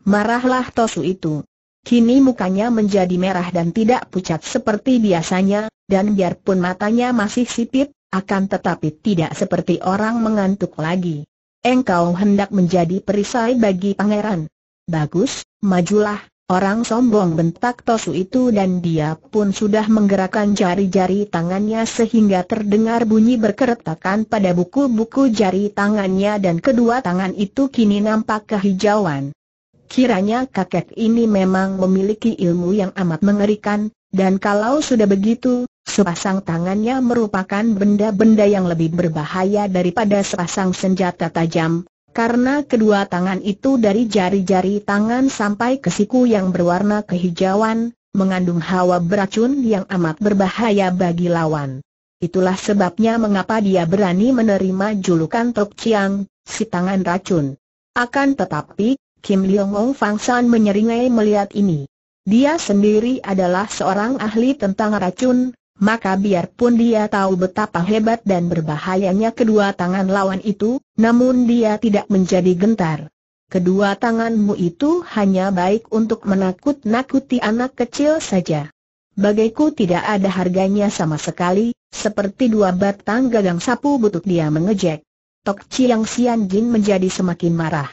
Marahlah Tosu itu. Kini mukanya menjadi merah dan tidak pucat seperti biasanya, dan biarpun matanya masih sipit, akan tetapi tidak seperti orang mengantuk lagi. Engkau hendak menjadi perisai bagi pangeran. Bagus, majulah, orang sombong bentak Tosu itu dan dia pun sudah menggerakkan jari-jari tangannya sehingga terdengar bunyi berkeretakan pada buku-buku jari tangannya dan kedua tangan itu kini nampak kehijauan. Kiranya kakek ini memang memiliki ilmu yang amat mengerikan, dan kalau sudah begitu, sepasang tangannya merupakan benda-benda yang lebih berbahaya daripada sepasang senjata tajam, karena kedua tangan itu dari jari-jari tangan sampai ke siku yang berwarna kehijauan, mengandung hawa beracun yang amat berbahaya bagi lawan. Itulah sebabnya mengapa dia berani menerima julukan Tok Chiang, si tangan racun. Akan tetapi, Kim Leong Wo Fang San menyeringai melihat ini. Dia sendiri adalah seorang ahli tentang racun, maka biarpun dia tahu betapa hebat dan berbahayanya kedua tangan lawan itu, namun dia tidak menjadi gentar. Kedua tanganmu itu hanya baik untuk menakut-nakuti anak kecil saja. Bagiku tidak ada harganya sama sekali, seperti dua batang gagang sapu butuh dia mengejek. Tok Chiang Xian Jin menjadi semakin marah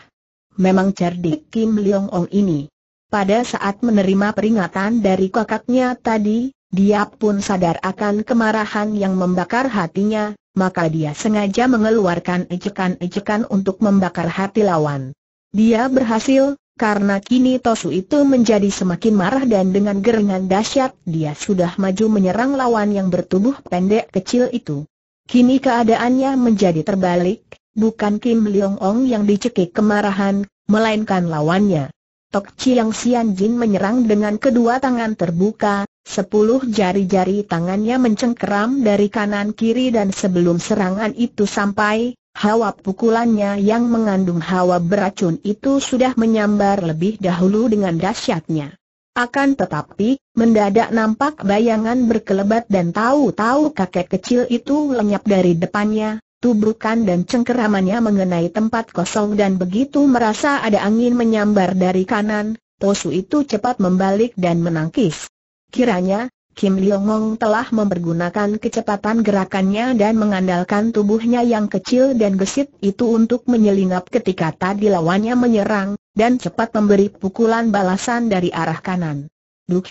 memang cerdik Kim Leong Ong ini. Pada saat menerima peringatan dari kakaknya tadi, dia pun sadar akan kemarahan yang membakar hatinya, maka dia sengaja mengeluarkan ejekan-ejekan untuk membakar hati lawan. Dia berhasil, karena kini Tosu itu menjadi semakin marah dan dengan gerengan dahsyat dia sudah maju menyerang lawan yang bertubuh pendek kecil itu. Kini keadaannya menjadi terbalik, bukan Kim Leong Ong yang dicekik kemarahan, melainkan lawannya. Tok Chiang Sian Jin menyerang dengan kedua tangan terbuka, sepuluh jari-jari tangannya mencengkeram dari kanan kiri dan sebelum serangan itu sampai, hawa pukulannya yang mengandung hawa beracun itu sudah menyambar lebih dahulu dengan dahsyatnya. Akan tetapi, mendadak nampak bayangan berkelebat dan tahu-tahu kakek kecil itu lenyap dari depannya, tubrukan dan cengkeramannya mengenai tempat kosong dan begitu merasa ada angin menyambar dari kanan, Tosu itu cepat membalik dan menangkis. Kiranya, Kim Leongong telah mempergunakan kecepatan gerakannya dan mengandalkan tubuhnya yang kecil dan gesit itu untuk menyelinap ketika tadi lawannya menyerang, dan cepat memberi pukulan balasan dari arah kanan. Duk,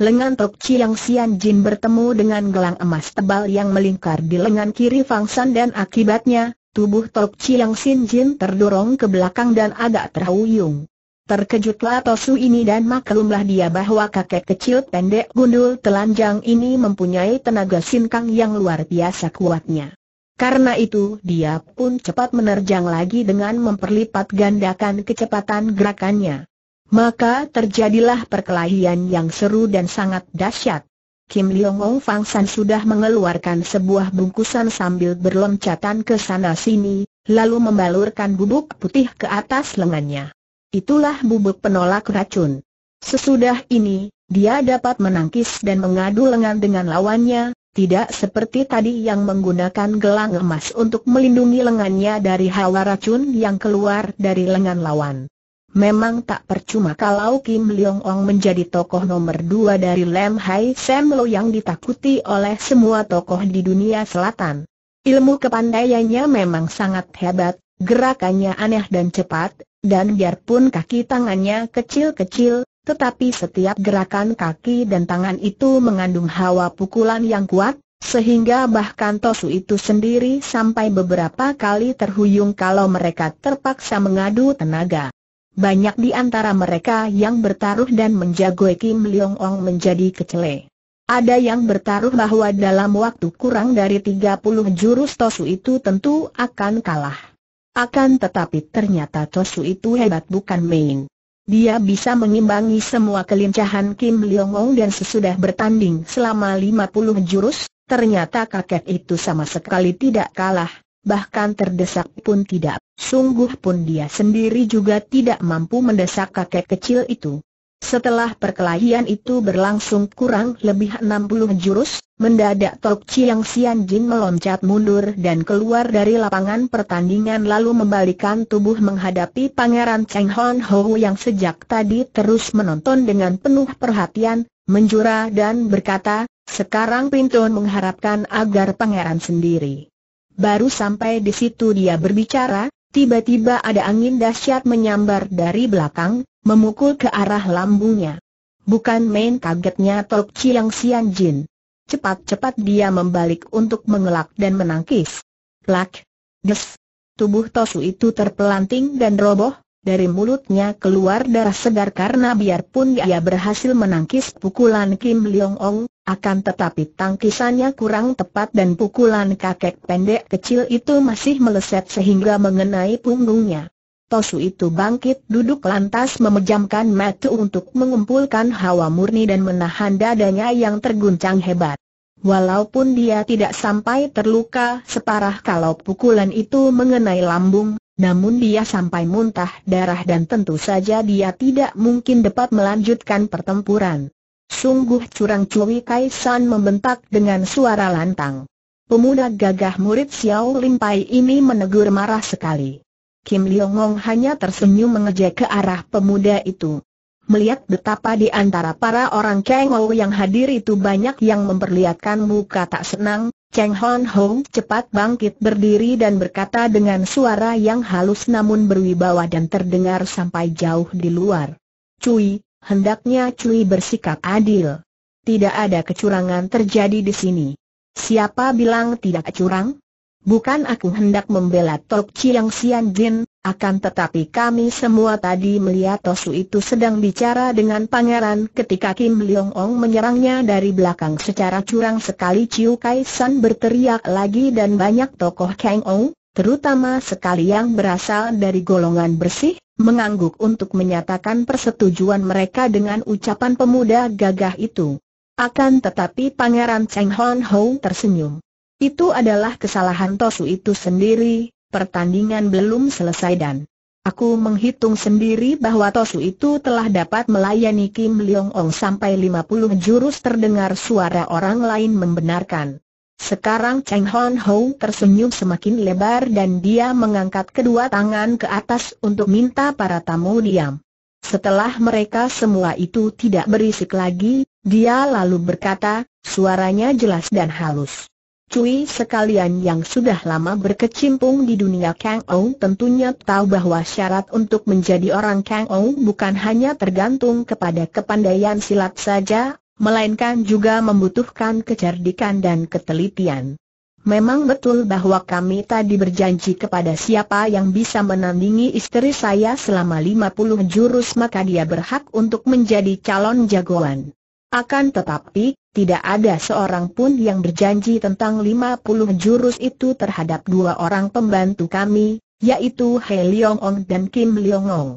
lengan Tok Chiang Sian Jin bertemu dengan gelang emas tebal yang melingkar di lengan kiri Fang San dan akibatnya, tubuh Tok Chiang Sian Jin terdorong ke belakang dan agak terhuyung. Terkejutlah Tosu ini dan maklumlah dia bahwa kakek kecil pendek gundul telanjang ini mempunyai tenaga sinkang yang luar biasa kuatnya. Karena itu dia pun cepat menerjang lagi dengan memperlipat gandakan kecepatan gerakannya. Maka terjadilah perkelahian yang seru dan sangat dahsyat. Kim Leong Ong Fang San sudah mengeluarkan sebuah bungkusan sambil berloncatan ke sana-sini, lalu membalurkan bubuk putih ke atas lengannya. Itulah bubuk penolak racun. Sesudah ini, dia dapat menangkis dan mengadu lengan dengan lawannya, tidak seperti tadi yang menggunakan gelang emas untuk melindungi lengannya dari hawa racun yang keluar dari lengan lawan. Memang tak percuma kalau Kim Leong Ong menjadi tokoh nomor dua dari Lam Hai Sam Lo yang ditakuti oleh semua tokoh di dunia selatan. Ilmu kepandaiannya memang sangat hebat, gerakannya aneh dan cepat, dan biarpun kaki tangannya kecil-kecil, tetapi setiap gerakan kaki dan tangan itu mengandung hawa pukulan yang kuat, sehingga bahkan Tosu itu sendiri sampai beberapa kali terhuyung kalau mereka terpaksa mengadu tenaga. Banyak di antara mereka yang bertaruh dan menjagoi Kim Leong Ong menjadi kecele. Ada yang bertaruh bahwa dalam waktu kurang dari 30 jurus Tosu itu tentu akan kalah. Akan tetapi ternyata Tosu itu hebat bukan main. Dia bisa mengimbangi semua kelincahan Kim Leong Ong dan sesudah bertanding selama 50 jurus, ternyata kakek itu sama sekali tidak kalah bahkan terdesak pun tidak. Sungguh pun dia sendiri juga tidak mampu mendesak kakek kecil itu. Setelah perkelahian itu berlangsung kurang lebih 60 jurus, mendadak Tok Chiang Sian Jin meloncat mundur dan keluar dari lapangan pertandingan lalu membalikan tubuh menghadapi Pangeran Cheng Hon Ho yang sejak tadi terus menonton dengan penuh perhatian, menjura dan berkata, sekarang Pintun mengharapkan agar Pangeran sendiri Baru sampai di situ dia berbicara, tiba-tiba ada angin dahsyat menyambar dari belakang, memukul ke arah lambungnya. Bukan main kagetnya Tok Chiang Sian Jin. Cepat-cepat dia membalik untuk mengelak dan menangkis. Plak! Des! Tubuh Tosu itu terpelanting dan roboh, dari mulutnya keluar darah segar karena biarpun dia berhasil menangkis pukulan Kim Leong Ong, akan tetapi tangkisannya kurang tepat dan pukulan kakek pendek kecil itu masih meleset sehingga mengenai punggungnya. Tosu itu bangkit duduk lantas memejamkan mata untuk mengumpulkan hawa murni dan menahan dadanya yang terguncang hebat. Walaupun dia tidak sampai terluka separah kalau pukulan itu mengenai lambung, namun dia sampai muntah darah dan tentu saja dia tidak mungkin dapat melanjutkan pertempuran. Sungguh curang Cui Kai San membentak dengan suara lantang. Pemuda gagah murid Xiao Lim Pai ini menegur marah sekali. Kim Ong hanya tersenyum mengejek ke arah pemuda itu. Melihat betapa di antara para orang Cheng yang hadir itu banyak yang memperlihatkan muka tak senang, Cheng Hon Ho cepat bangkit berdiri dan berkata dengan suara yang halus namun berwibawa dan terdengar sampai jauh di luar. Cui, hendaknya Cui bersikap adil. Tidak ada kecurangan terjadi di sini. Siapa bilang tidak curang? Bukan aku hendak membela Tok Chiang Sian Jin, akan tetapi kami semua tadi melihat Tosu itu sedang bicara dengan pangeran ketika Kim Leong Ong menyerangnya dari belakang secara curang sekali Chiu Kai San berteriak lagi dan banyak tokoh Kang Ong, terutama sekali yang berasal dari golongan bersih, mengangguk untuk menyatakan persetujuan mereka dengan ucapan pemuda gagah itu. Akan tetapi Pangeran Cheng Hon Ho tersenyum. Itu adalah kesalahan Tosu itu sendiri, pertandingan belum selesai dan Aku menghitung sendiri bahwa Tosu itu telah dapat melayani Kim Leong Ong sampai 50 jurus terdengar suara orang lain membenarkan. Sekarang Cheng Hon Ho tersenyum semakin lebar dan dia mengangkat kedua tangan ke atas untuk minta para tamu diam. Setelah mereka semua itu tidak berisik lagi, dia lalu berkata, suaranya jelas dan halus. Cui sekalian yang sudah lama berkecimpung di dunia Kang Ou tentunya tahu bahwa syarat untuk menjadi orang Kang Ou bukan hanya tergantung kepada kepandaian silat saja melainkan juga membutuhkan kecerdikan dan ketelitian. Memang betul bahwa kami tadi berjanji kepada siapa yang bisa menandingi istri saya selama 50 jurus maka dia berhak untuk menjadi calon jagoan. Akan tetapi, tidak ada seorang pun yang berjanji tentang 50 jurus itu terhadap dua orang pembantu kami, yaitu He Leong Ong dan Kim Leong Ong.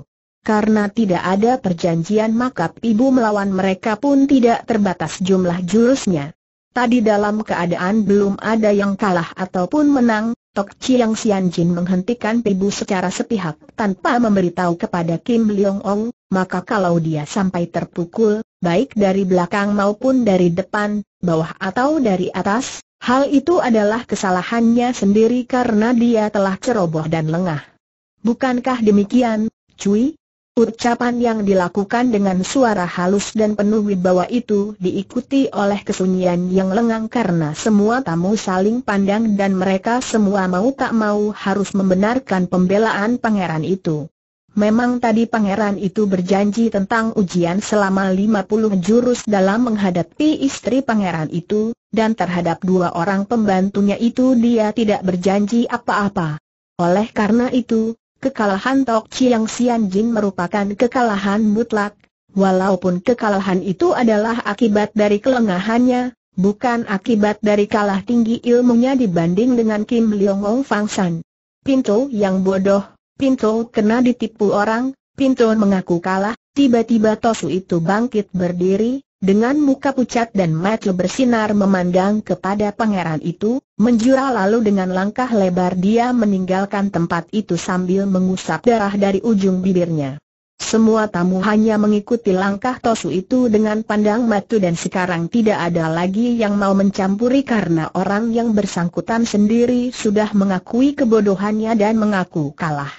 Karena tidak ada perjanjian maka ibu melawan mereka pun tidak terbatas jumlah jurusnya. Tadi dalam keadaan belum ada yang kalah ataupun menang, Tok Chiang Sian Jin menghentikan ibu secara sepihak tanpa memberitahu kepada Kim Leong Ong, maka kalau dia sampai terpukul, baik dari belakang maupun dari depan, bawah atau dari atas, hal itu adalah kesalahannya sendiri karena dia telah ceroboh dan lengah. Bukankah demikian, Cui? Ucapan yang dilakukan dengan suara halus dan penuh wibawa itu diikuti oleh kesunyian yang lengang karena semua tamu saling pandang dan mereka semua mau tak mau harus membenarkan pembelaan pangeran itu. Memang tadi pangeran itu berjanji tentang ujian selama 50 jurus dalam menghadapi istri pangeran itu, dan terhadap dua orang pembantunya itu dia tidak berjanji apa-apa. Oleh karena itu, kekalahan Tok Chiang Sian Jin merupakan kekalahan mutlak, walaupun kekalahan itu adalah akibat dari kelengahannya, bukan akibat dari kalah tinggi ilmunya dibanding dengan Kim Leong Ong Fang San. Pintu yang bodoh, pintu kena ditipu orang, pintu mengaku kalah, tiba-tiba Tosu itu bangkit berdiri, dengan muka pucat dan mata bersinar memandang kepada pangeran itu, menjura lalu dengan langkah lebar dia meninggalkan tempat itu sambil mengusap darah dari ujung bibirnya. Semua tamu hanya mengikuti langkah Tosu itu dengan pandang matu dan sekarang tidak ada lagi yang mau mencampuri karena orang yang bersangkutan sendiri sudah mengakui kebodohannya dan mengaku kalah.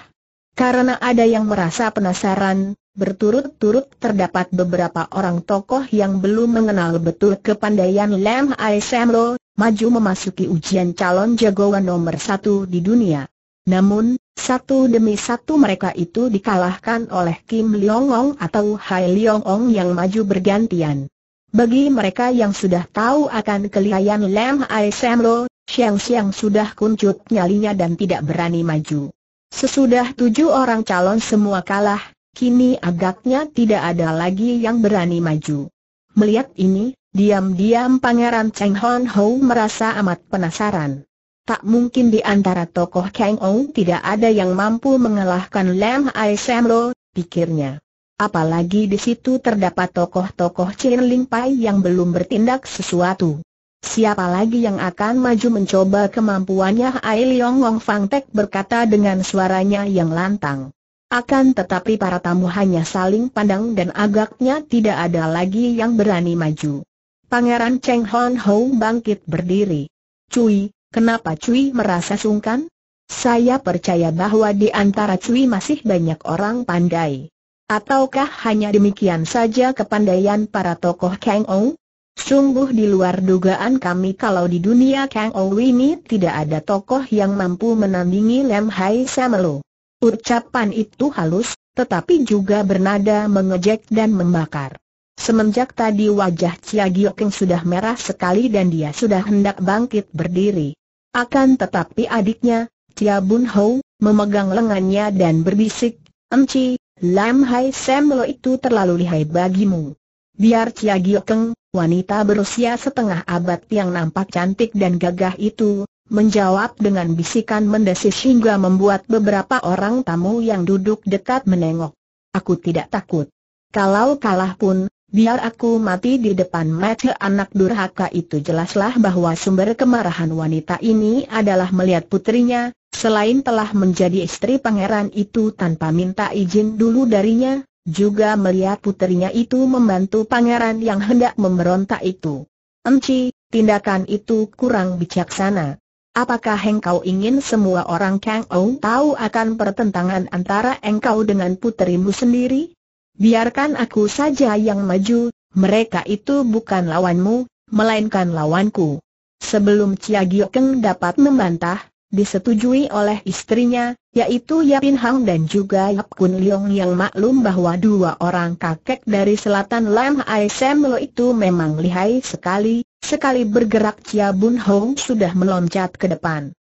Karena ada yang merasa penasaran, Berturut-turut terdapat beberapa orang tokoh yang belum mengenal betul kepandaian Lam Ai Lo, maju memasuki ujian calon jagoan nomor satu di dunia. Namun, satu demi satu mereka itu dikalahkan oleh Kim Leong Ong atau Hai Leong Ong yang maju bergantian. Bagi mereka yang sudah tahu akan kelihayan Lam Ai Lo, siang-siang sudah kuncut nyalinya dan tidak berani maju. Sesudah tujuh orang calon semua kalah, Kini agaknya tidak ada lagi yang berani maju. Melihat ini, diam-diam Pangeran Cheng Hon Ho merasa amat penasaran. Tak mungkin di antara tokoh Kang Ong tidak ada yang mampu mengalahkan Lam Ai Sam Lo, pikirnya. Apalagi di situ terdapat tokoh-tokoh Chin Ling Pai yang belum bertindak sesuatu. Siapa lagi yang akan maju mencoba kemampuannya Ai Leong Wong Fang Tek berkata dengan suaranya yang lantang. Akan tetapi para tamu hanya saling pandang dan agaknya tidak ada lagi yang berani maju. Pangeran Cheng Hon Ho bangkit berdiri. Cui, kenapa Cui merasa sungkan? Saya percaya bahwa di antara Cui masih banyak orang pandai. Ataukah hanya demikian saja kepandaian para tokoh Kang Ou? Sungguh di luar dugaan kami kalau di dunia Kang Ou ini tidak ada tokoh yang mampu menandingi Lem Hai Samelo. Ucapan itu halus, tetapi juga bernada mengejek dan membakar. Semenjak tadi wajah Chia Giokeng sudah merah sekali dan dia sudah hendak bangkit berdiri. Akan tetapi adiknya, Chia Bun Ho, memegang lengannya dan berbisik, Enci, Lam Hai Sam Lo itu terlalu lihai bagimu. Biar Chia Giokeng, wanita berusia setengah abad yang nampak cantik dan gagah itu, menjawab dengan bisikan mendesis hingga membuat beberapa orang tamu yang duduk dekat menengok. Aku tidak takut. Kalau kalah pun, biar aku mati di depan mata anak durhaka itu jelaslah bahwa sumber kemarahan wanita ini adalah melihat putrinya, selain telah menjadi istri pangeran itu tanpa minta izin dulu darinya, juga melihat putrinya itu membantu pangeran yang hendak memberontak itu. Enci, tindakan itu kurang bijaksana. Apakah engkau ingin semua orang Kang Ou tahu akan pertentangan antara engkau dengan puterimu sendiri? Biarkan aku saja yang maju, mereka itu bukan lawanmu, melainkan lawanku. Sebelum Chia Giokeng dapat membantah, disetujui oleh istrinya, yaitu Yapin Hang dan juga Yap Kun Leong yang maklum bahwa dua orang kakek dari selatan Lam Ai lo itu memang lihai sekali, sekali bergerak Chia Bun Hong sudah meloncat ke depan.